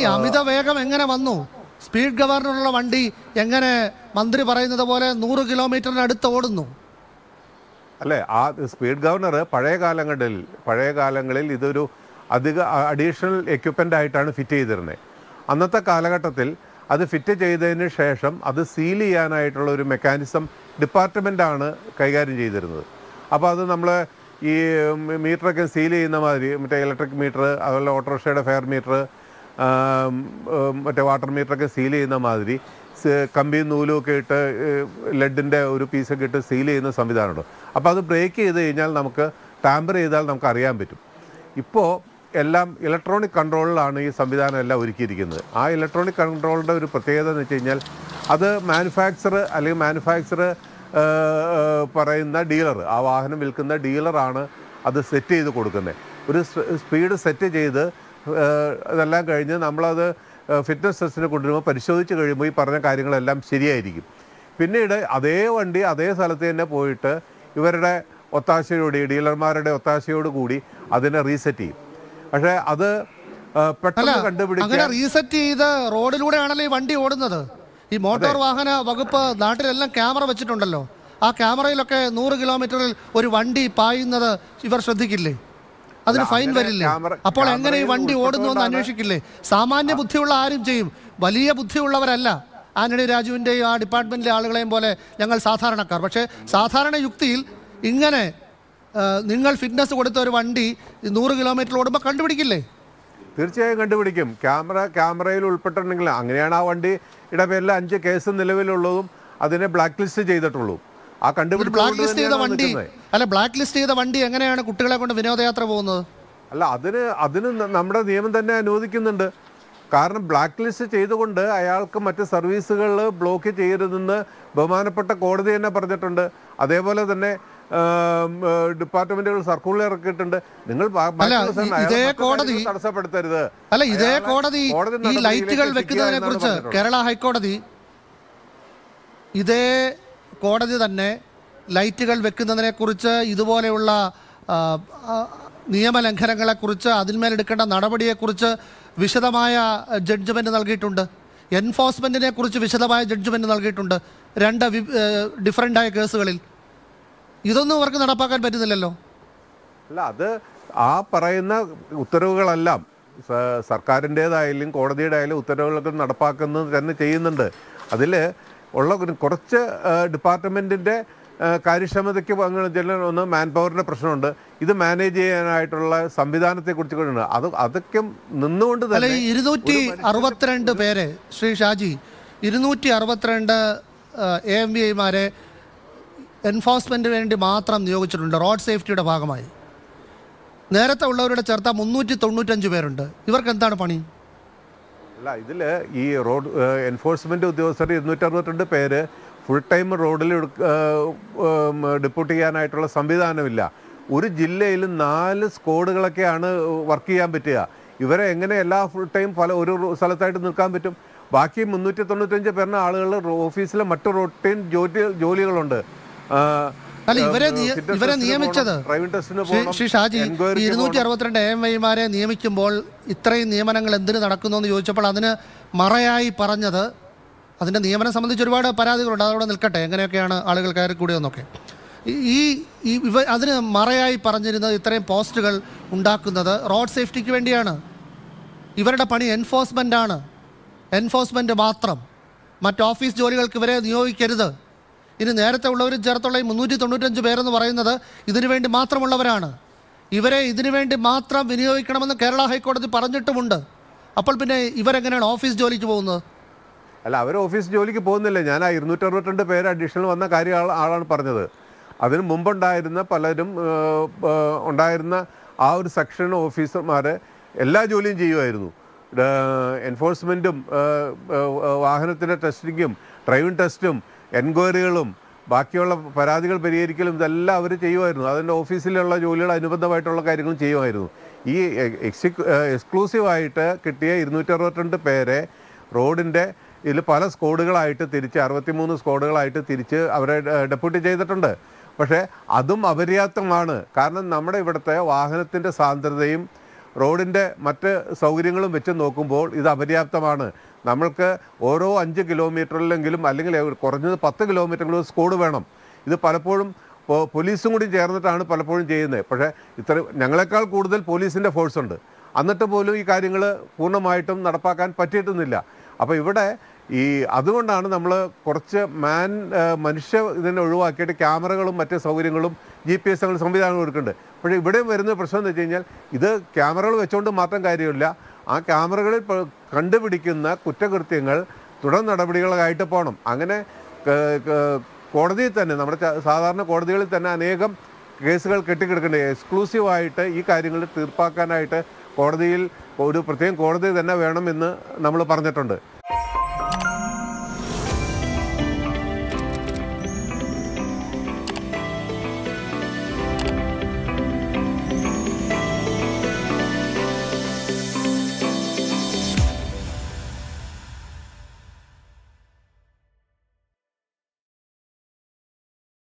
ഈ അമിത വേഗം എങ്ങനെ വന്നു സ്പീഡ് ഗവർണറുള്ള വണ്ടി എങ്ങനെ മന്ത്രി പറയുന്നത് പോലെ നൂറ് കിലോമീറ്ററിനടുത്ത് ഓടുന്നു അല്ലേ ആ സ്പീഡ് ഗവർണർ പഴയ കാലങ്ങളിൽ പഴയ കാലങ്ങളിൽ ഇതൊരു അധിക അഡീഷണൽ എക്യുപ്മെൻ്റ് ആയിട്ടാണ് ഫിറ്റ് ചെയ്തിരുന്നത് അന്നത്തെ കാലഘട്ടത്തിൽ അത് ഫിറ്റ് ചെയ്തതിന് ശേഷം അത് സീൽ ചെയ്യാനായിട്ടുള്ള ഒരു മെക്കാനിസം ഡിപ്പാർട്ട്മെൻ്റാണ് കൈകാര്യം ചെയ്തിരുന്നത് അപ്പോൾ അത് നമ്മൾ ഈ മീറ്ററൊക്കെ സീൽ ചെയ്യുന്ന മാതിരി മറ്റേ ഇലക്ട്രിക് മീറ്റർ അതുപോലെ ഓട്ടോറിക്ഷയുടെ ഫെയർ മീറ്റർ മറ്റേ വാട്ടർ മീറ്ററൊക്കെ സീൽ ചെയ്യുന്ന മാതിരി കമ്പിയും നൂലും ഒക്കെ ഇട്ട് ലെഡിൻ്റെ ഒരു പീസൊക്കെ ഇട്ട് സീൽ ചെയ്യുന്ന സംവിധാനമുണ്ട് അപ്പോൾ അത് ബ്രേക്ക് ചെയ്ത് കഴിഞ്ഞാൽ നമുക്ക് ടാമ്പർ ചെയ്താൽ നമുക്ക് അറിയാൻ പറ്റും ഇപ്പോൾ എല്ലാം ഇലക്ട്രോണിക് കൺട്രോളിലാണ് ഈ സംവിധാനം എല്ലാം ഒരുക്കിയിരിക്കുന്നത് ആ ഇലക്ട്രോണിക് കൺട്രോളിൻ്റെ ഒരു പ്രത്യേകത എന്ന് വെച്ച് കഴിഞ്ഞാൽ അത് മാനുഫാക്ചർ അല്ലെങ്കിൽ മാനുഫാക്ചർ പറയുന്ന ഡീലർ ആ വാഹനം വിൽക്കുന്ന ഡീലറാണ് അത് സെറ്റ് ചെയ്ത് കൊടുക്കുന്നത് ഒരു സ്പീഡ് സെറ്റ് ചെയ്ത് അതെല്ലാം കഴിഞ്ഞ് നമ്മളത് ഫിറ്റ്നസ് ടെസ്റ്റിന് കൊണ്ടുവരുമ്പോൾ പരിശോധിച്ച് കഴിയുമ്പോൾ ഈ പറഞ്ഞ കാര്യങ്ങളെല്ലാം ശരിയായിരിക്കും പിന്നീട് അതേ വണ്ടി അതേ സ്ഥലത്ത് തന്നെ പോയിട്ട് ഇവരുടെ ഒത്താശയോട് ഡീലർമാരുടെ ഒത്താശയോട് കൂടി അതിനെ റീസെറ്റ് ചെയ്യും പക്ഷേ അത് പെട്ടെന്ന് കണ്ടുപിടിക്കും റീസെറ്റ് ചെയ്ത് റോഡിലൂടെയാണല്ലോ ഈ വണ്ടി ഓടുന്നത് ഈ മോട്ടോർ വാഹന വകുപ്പ് നാട്ടിലെല്ലാം ക്യാമറ വെച്ചിട്ടുണ്ടല്ലോ ആ ക്യാമറയിലൊക്കെ നൂറ് കിലോമീറ്ററിൽ ഒരു വണ്ടി പായുന്നത് ഇവർ ശ്രദ്ധിക്കില്ലേ അതിന് ഫൈൻ വരില്ലേ അപ്പോൾ എങ്ങനെ ഈ വണ്ടി ഓടുന്നു എന്ന് അന്വേഷിക്കില്ലേ സാമാന്യ ബുദ്ധിയുള്ള ആരും ചെയ്യും വലിയ ബുദ്ധിയുള്ളവരല്ല ആന്റണി രാജുവിൻ്റെയും ആ ഡിപ്പാർട്ട്മെന്റിലെ ആളുകളെയും പോലെ ഞങ്ങൾ സാധാരണക്കാർ പക്ഷേ സാധാരണ യുക്തിയിൽ ഇങ്ങനെ നിങ്ങൾ ഫിറ്റ്നസ് കൊടുത്ത ഒരു വണ്ടി നൂറ് കിലോമീറ്റർ ഓടുമ്പോൾ കണ്ടുപിടിക്കില്ലേ തീർച്ചയായും കണ്ടുപിടിക്കും ക്യാമറ ക്യാമറയിൽ ഉൾപ്പെട്ടിട്ടുണ്ടെങ്കിൽ അങ്ങനെയാണ് ആ വണ്ടിയുടെ പേരിൽ അഞ്ച് കേസ് നിലവിലുള്ളതും അതിനെ ബ്ലാക്ക് ലിസ്റ്റ് ചെയ്തിട്ടുള്ളൂ ആ കണ്ടുപിടിച്ച അല്ല ബ്ലാക്ക് ലിസ്റ്റ് ചെയ്ത വണ്ടി എങ്ങനെയാണ് കുട്ടികളെ കൊണ്ട് വിനോദയാത്ര പോകുന്നത് അല്ല അതിന് അതിന് നമ്മുടെ നിയമം തന്നെ അനുവദിക്കുന്നുണ്ട് കാരണം ബ്ലാക്ക് ലിസ്റ്റ് ചെയ്തുകൊണ്ട് അയാൾക്ക് മറ്റ് സർവീസുകൾ ബ്ലോക്ക് ചെയ്യരുതെന്ന് ബഹുമാനപ്പെട്ട കോടതി തന്നെ പറഞ്ഞിട്ടുണ്ട് അതേപോലെ തന്നെ ഡിപ്പാർട്ട്മെന്റുകൾ സർക്കുലർ ഇറക്കിയിട്ടുണ്ട് നിങ്ങൾ ഇതേ കോടതി തടസ്സപ്പെടുത്തരുത് അല്ല ഇതേ കോടതി ഈ ലൈറ്റുകൾ വെക്കുന്നതിനെ കുറിച്ച് കേരള ഹൈക്കോടതി ഇതേ കോടതി തന്നെ ലൈറ്റുകൾ വെക്കുന്നതിനെക്കുറിച്ച് ഇതുപോലെയുള്ള നിയമലംഘനങ്ങളെക്കുറിച്ച് അതിന്മേലെടുക്കേണ്ട നടപടിയെക്കുറിച്ച് വിശദമായ ജഡ്ജ്മെൻറ്റ് നൽകിയിട്ടുണ്ട് എൻഫോഴ്സ്മെൻറ്റിനെ കുറിച്ച് വിശദമായ ജഡ്ജ്മെൻറ്റ് നൽകിയിട്ടുണ്ട് രണ്ട് ഡിഫറൻ്റായ കേസുകളിൽ ഇതൊന്നും അവർക്ക് നടപ്പാക്കാൻ പറ്റുന്നില്ലല്ലോ അല്ല അത് ആ പറയുന്ന ഉത്തരവുകളെല്ലാം സർക്കാരിൻ്റേതായാലും കോടതിയുടെയായാലും ഉത്തരവുകളൊക്കെ നടപ്പാക്കുന്നത് തന്നെ ചെയ്യുന്നുണ്ട് അതിൽ ഉള്ള കുറച്ച് ഡിപ്പാർട്ട്മെൻറ്റിൻ്റെ കാര്യക്ഷമതയ്ക്ക് ചില ഒന്ന് മാൻ പവറിൻ്റെ പ്രശ്നമുണ്ട് ഇത് മാനേജ് ചെയ്യാനായിട്ടുള്ള സംവിധാനത്തെ കുറിച്ച് അത് അതൊക്കെ നിന്നുകൊണ്ട് തന്നെ ഇരുന്നൂറ്റി അറുപത്തിരണ്ട് പേരെ ശ്രീ ഷാജി ഇരുന്നൂറ്റി അറുപത്തിരണ്ട് എ എം ബി ഐമാരെ എൻഫോഴ്സ്മെൻറ്റിന് വേണ്ടി മാത്രം നിയോഗിച്ചിട്ടുണ്ട് റോഡ് സേഫ്റ്റിയുടെ ഭാഗമായി നേരത്തെ ഉള്ളവരുടെ ചേർത്ത മുന്നൂറ്റി തൊണ്ണൂറ്റഞ്ച് പേരുണ്ട് ഇവർക്ക് എന്താണ് പണി അല്ല ഇതിൽ ഈ റോഡ് എൻഫോഴ്സ്മെൻറ്റ് ഉദ്യോഗസ്ഥരുടെ ഇരുന്നൂറ്റി അറുപത്തിരണ്ട് പേര് ഫുൾ ടൈം റോഡിൽ ഡിപ്യൂട്ട് ചെയ്യാനായിട്ടുള്ള സംവിധാനമില്ല ഒരു ജില്ലയിൽ നാല് സ്കോഡുകളൊക്കെയാണ് വർക്ക് ചെയ്യാൻ പറ്റുക ഇവരെ എങ്ങനെ എല്ലാ ഫുൾ ടൈം പല ഒരു സ്ഥലത്തായിട്ട് നിൽക്കാൻ പറ്റും ബാക്കി മുന്നൂറ്റി തൊണ്ണൂറ്റഞ്ച് പേരുന്ന ആളുകൾ ഓഫീസിലെ മറ്റു റൊട്ടീൻ ജോലി ജോലികളുണ്ട് ഇവരെ നിയമിച്ചത് ശ്രീ ഷാജി ഇരുന്നൂറ്റി അറുപത്തിരണ്ട് എം ഐമാരെ നിയമിക്കുമ്പോൾ ഇത്രയും നിയമനങ്ങൾ എന്തിനു നടക്കുന്നു എന്ന് ചോദിച്ചപ്പോൾ അതിന് മറയായി പറഞ്ഞത് അതിൻ്റെ നിയമനം സംബന്ധിച്ച് ഒരുപാട് പരാതികളുണ്ട് അതവിടെ നിൽക്കട്ടെ എങ്ങനെയൊക്കെയാണ് ആളുകൾ കയറി കൂടിയതെന്നൊക്കെ ഈ ഇവ അതിന് മറയായി പറഞ്ഞിരുന്നത് ഇത്രയും പോസ്റ്റുകൾ ഉണ്ടാക്കുന്നത് റോഡ് സേഫ്റ്റിക്ക് വേണ്ടിയാണ് ഇവരുടെ പണി എൻഫോഴ്സ്മെൻ്റ് ആണ് എൻഫോഴ്സ്മെൻറ്റ് മാത്രം മറ്റ് ഓഫീസ് ജോലികൾക്ക് ഇവരെ നിയോഗിക്കരുത് ഇനി നേരത്തെ ഉള്ളവർ ചേർത്തുള്ള ഈ മുന്നൂറ്റി തൊണ്ണൂറ്റഞ്ച് പേരെന്ന് പറയുന്നത് ഇതിനു വേണ്ടി മാത്രമുള്ളവരാണ് ഇവരെ ഇതിനു വേണ്ടി മാത്രം വിനിയോഗിക്കണമെന്ന് കേരള ഹൈക്കോടതി പറഞ്ഞിട്ടുമുണ്ട് അപ്പോൾ പിന്നെ ഇവരെങ്ങനെയാണ് ഓഫീസ് ജോലിക്ക് പോകുന്നത് അല്ല അവർ ഓഫീസ് ജോലിക്ക് പോകുന്നില്ല ഞാൻ ആ ഇരുന്നൂറ്ററുപത്തിരണ്ട് പേര് അഡീഷണൽ വന്ന കാര്യം ആളാണ് പറഞ്ഞത് അതിന് മുമ്പുണ്ടായിരുന്ന പലരും ഉണ്ടായിരുന്ന ആ ഒരു സെക്ഷൻ ഓഫീസർമാർ എല്ലാ ജോലിയും ചെയ്യുമായിരുന്നു എൻഫോഴ്സ്മെൻറ്റും വാഹനത്തിൻ്റെ ടെസ്റ്റിങ്ങും ഡ്രൈവിംഗ് ടെസ്റ്റും എൻക്വയറികളും ബാക്കിയുള്ള പരാതികൾ പരിഹരിക്കലും ഇതെല്ലാം അവർ ചെയ്യുമായിരുന്നു അതിൻ്റെ ഓഫീസിലുള്ള ജോലികൾ അനുബന്ധമായിട്ടുള്ള കാര്യങ്ങളും ചെയ്യുമായിരുന്നു ഈ എക്സിക് എക്സ്ക്ലൂസീവായിട്ട് കിട്ടിയ ഇരുന്നൂറ്ററുപത്തിരണ്ട് പേരെ റോഡിൻ്റെ ഇതിൽ പല സ്ക്വാഡുകളായിട്ട് തിരിച്ച് അറുപത്തിമൂന്ന് സ്ക്വാഡുകളായിട്ട് തിരിച്ച് അവരെ ഡെപ്യൂട്ടി ചെയ്തിട്ടുണ്ട് പക്ഷേ അതും അപര്യാപ്തമാണ് കാരണം നമ്മുടെ ഇവിടുത്തെ വാഹനത്തിൻ്റെ സാന്ദ്രതയും റോഡിൻ്റെ മറ്റ് സൗകര്യങ്ങളും വെച്ച് നോക്കുമ്പോൾ ഇത് അപര്യാപ്തമാണ് നമ്മൾക്ക് ഓരോ അഞ്ച് കിലോമീറ്ററിലെങ്കിലും അല്ലെങ്കിൽ കുറഞ്ഞത് പത്ത് കിലോമീറ്ററിലും സ്കോഡ് വേണം ഇത് പലപ്പോഴും പോലീസും കൂടി ചേർന്നിട്ടാണ് പലപ്പോഴും ചെയ്യുന്നത് പക്ഷേ ഇത്ര ഞങ്ങളെക്കാൾ കൂടുതൽ പോലീസിൻ്റെ ഫോഴ്സ് ഉണ്ട് എന്നിട്ട് പോലും ഈ കാര്യങ്ങൾ പൂർണ്ണമായിട്ടും നടപ്പാക്കാൻ പറ്റിയിട്ടുന്നില്ല അപ്പോൾ ഇവിടെ ഈ അതുകൊണ്ടാണ് നമ്മൾ കുറച്ച് മാൻ മനുഷ്യ ഇതിനെ ഒഴിവാക്കിയിട്ട് ക്യാമറകളും മറ്റ് സൗകര്യങ്ങളും ജി പി എസ് സംവിധാനങ്ങളും എടുക്കുന്നുണ്ട് പക്ഷേ ഇവിടെ വരുന്ന പ്രശ്നം എന്ന് വെച്ച് കഴിഞ്ഞാൽ ഇത് ക്യാമറകൾ വെച്ചുകൊണ്ട് മാത്രം കാര്യമില്ല ആ ക്യാമറകളിൽ കണ്ടുപിടിക്കുന്ന കുറ്റകൃത്യങ്ങൾ തുടർ നടപടികളായിട്ട് പോകണം അങ്ങനെ കോടതിയിൽ തന്നെ നമ്മുടെ സാധാരണ കോടതികളിൽ തന്നെ അനേകം കേസുകൾ കെട്ടിക്കിടക്കേണ്ടത് എക്സ്ക്ലൂസീവായിട്ട് ഈ കാര്യങ്ങൾ തീർപ്പാക്കാനായിട്ട് കോടതിയിൽ ഒരു പ്രത്യേകം കോടതി തന്നെ വേണമെന്ന് നമ്മൾ പറഞ്ഞിട്ടുണ്ട്